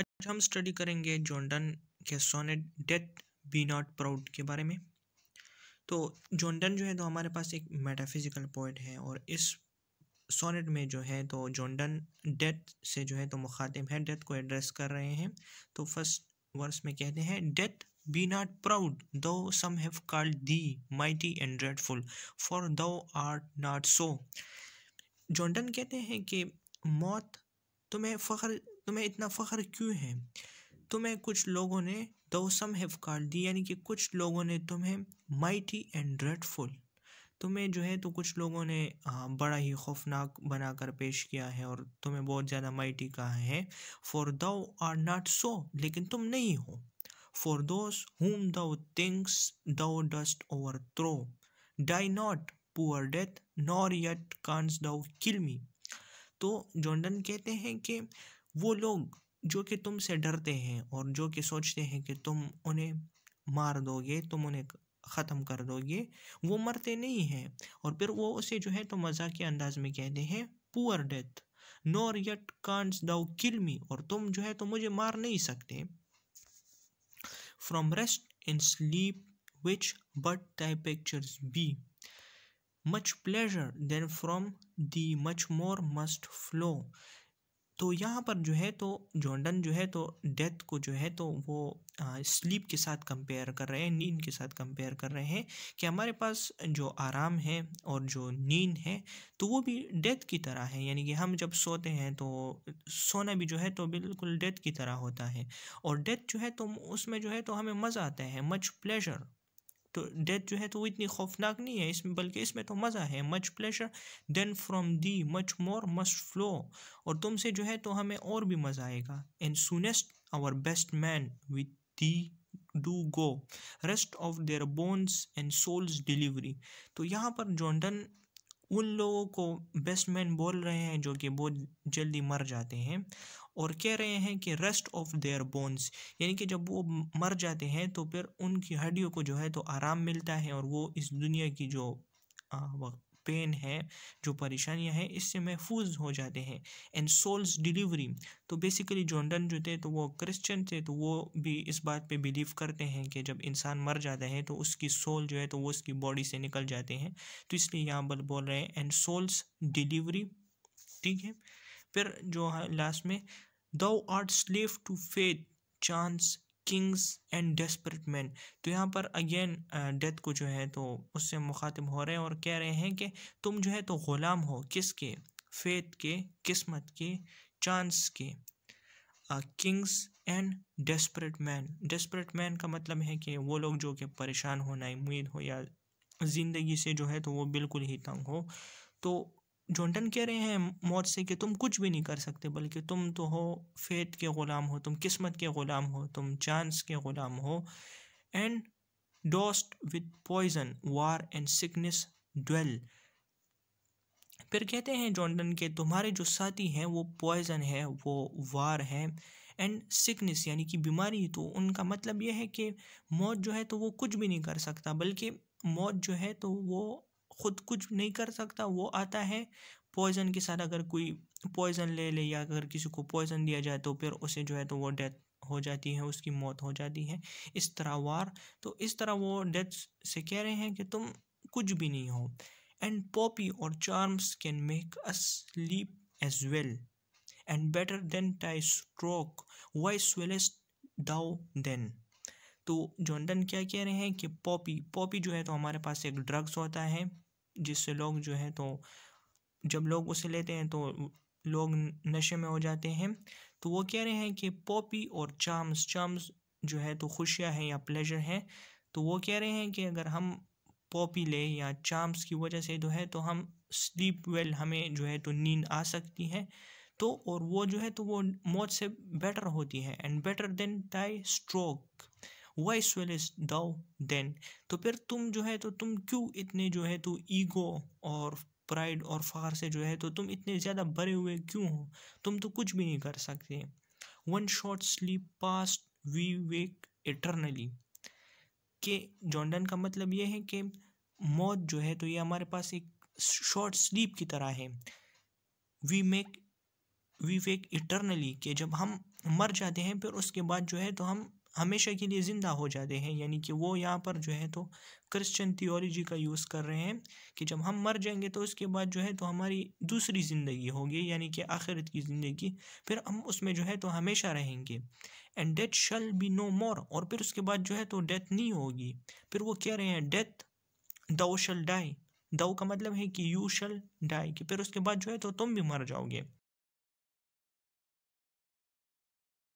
आज हम स्टडी करेंगे जॉन्डन के sonnet death be not proud के बारे में तो जॉन्डन जो है तो हमारे पास एक मेटाफिजिकल पोइट है और इस सोनेट में जो है तो जॉन्डन डेथ से जो है तो मुखातिब है डेथ को एड्रेस कर रहे हैं तो फर्स्ट वर्स में कहते हैं death be not proud though some have called thee mighty and dreadful for thou art not so John Donne कहते हैं कि मौत तुम्हें फ़ख्र तुम्हें तो इतना फ़ख्र क्यों है तुम्हें कुछ लोगों ने दोसम हैव कार दी यानी कि कुछ लोगों ने तुम्हें माइटी एंड ड्रेडफुल तुम्हें जो है तो कुछ लोगों ने बड़ा ही खौफनाक बनाकर पेश किया है और तुम्हें बहुत ज़्यादा माइटी कहा है फॉर दो आर नॉट सो लेकिन तुम नहीं हो फॉर दोस हुम thou think'st thou dost overthrow die not poor death nor yet canst thou kill मी तो जॉन्डन कहते हैं कि वो लोग जो कि तुमसे डरते हैं और जो कि सोचते हैं कि तुम उन्हें मार दोगे तुम उन्हें ख़त्म कर दोगे वो मरते नहीं हैं और फिर वो उसे जो है तो मजाक के अंदाज में कहते हैं poor death nor yet canst thou kill me और तुम जो है तो मुझे मार नहीं सकते from rest in sleep which but thy pictures be much pleasure then from thee much more must flow तो यहाँ पर जो है तो जॉन्डन जो है तो डेथ को जो है तो वो स्लीप के साथ कंपेयर कर रहे हैं नींद के साथ कंपेयर कर रहे हैं कि हमारे पास जो आराम है और जो नींद है तो वो भी डेथ की तरह है यानी कि हम जब सोते हैं तो सोना भी जो है तो बिल्कुल डेथ की तरह होता है और डेथ जो है तो उसमें जो है तो हमें मज़ा आता है मच प्लेजर तो डेथ जो है तो वो इतनी खौफनाक नहीं है इसमें बल्कि इसमें तो मज़ा है much pleasure then from thee much more must flow और तुमसे जो है तो हमें और भी मज़ा आएगा and soonest our best men with thee do go rest of their bones and souls delivery तो यहाँ पर जॉन्डन उन लोगों को बेस्ट मैन बोल रहे हैं जो कि बहुत जल्दी मर जाते हैं और कह रहे हैं कि रेस्ट ऑफ देयर बोन्स यानी कि जब वो मर जाते हैं तो फिर उनकी हड्डियों को जो है तो आराम मिलता है और वो इस दुनिया की जो पेन है जो परेशानियां हैं इससे महफूज हो जाते हैं एंड सोल्स डिलीवरी तो बेसिकली जॉन्डन जो थे तो वो क्रिश्चियन थे तो वो भी इस बात पे बिलीव करते हैं कि जब इंसान मर जाता है तो उसकी सोल जो है तो वो उसकी बॉडी से निकल जाते हैं तो इसलिए यहाँ पर बोल रहे हैं एंड सोल्स डिलीवरी ठीक है फिर जो है लास्ट में thou art slave to fate chance kings and desperate men तो यहाँ पर अगेन डेथ uh, को जो है तो उससे मुखातिब हो रहे हैं और कह रहे हैं कि तुम जो है तो ग़ुलाम हो किसके फेथ के किस्मत के चांस के kings and desperate men desperate men का मतलब है कि वो लोग जो कि परेशान होना उम्मीद हो या ज़िंदगी से जो है तो वो बिल्कुल ही तंग हो तो जॉन्टन कह रहे हैं मौत से कि तुम कुछ भी नहीं कर सकते बल्कि तुम तो हो फेत के ग़ुलाम हो तुम किस्मत के ग़ुलाम हो तुम चांस के ग़ुलाम हो and dost with poison war and sickness dwell फिर कहते हैं जॉन्टन के तुम्हारे जो साथी हैं वो पॉइजन है वो वार है एंड सिकनेस यानी कि बीमारी तो उनका मतलब यह है कि मौत जो है तो वो कुछ भी नहीं कर सकता बल्कि मौत जो है तो वो खुद कुछ नहीं कर सकता वो आता है पॉइज़न के साथ अगर कोई पॉइज़न ले ले या अगर किसी को पॉइज़न दिया जाए तो फिर उसे जो है तो वो डेथ हो जाती है उसकी मौत हो जाती है इस तरह वार तो इस तरह वो डेथ से कह रहे हैं कि तुम कुछ भी नहीं हो एंड पॉपी और charms can make us sleep as well and better than thy stroke why swell'st thou then तो जॉन्डन क्या कह रहे हैं कि पॉपी पॉपी जो है तो हमारे पास एक ड्रग्स होता है जिससे लोग जो है तो जब लोग उसे लेते हैं तो लोग नशे में हो जाते हैं तो वो कह रहे हैं कि पॉपी और चाम्स चाम्स जो है तो खुशियाँ हैं या प्लेजर हैं तो वो कह रहे हैं कि अगर हम पॉपी ले या चाम्स की वजह से जो है तो हम स्लीप वेल हमें जो है तो नींद आ सकती है तो और वो जो है तो वो मौत से बेटर होती है and better than thy stroke why is thou then तो फिर तुम जो है तो तुम क्यों इतने जो है तो ईगो और प्राइड और फ़ार से जो है तो तुम इतने ज़्यादा भरे हुए क्यों हो तुम तो कुछ भी नहीं कर सकते one short sleep past we wake eternally के जॉन्डन का मतलब ये है कि मौत जो है तो ये हमारे पास एक शॉर्ट स्लीप की तरह है we make we wake eternally के जब हम मर जाते हैं फिर उसके बाद जो है तो हम हमेशा के लिए ज़िंदा हो जाते हैं यानी कि वो यहाँ पर जो है तो क्रिश्चियन थियोलॉजी का यूज़ कर रहे हैं कि जब हम मर जाएंगे तो उसके बाद जो है तो हमारी दूसरी ज़िंदगी होगी यानी कि आखिरत की ज़िंदगी फिर हम उसमें जो है तो हमेशा रहेंगे and death shall be no more और फिर उसके बाद जो है तो डेथ नहीं होगी फिर वो कह रहे हैं डेथ दाओ शल डाई दाऊ का मतलब है कि यू शल डाई कि फिर उसके बाद जो है तो तुम भी मर जाओगे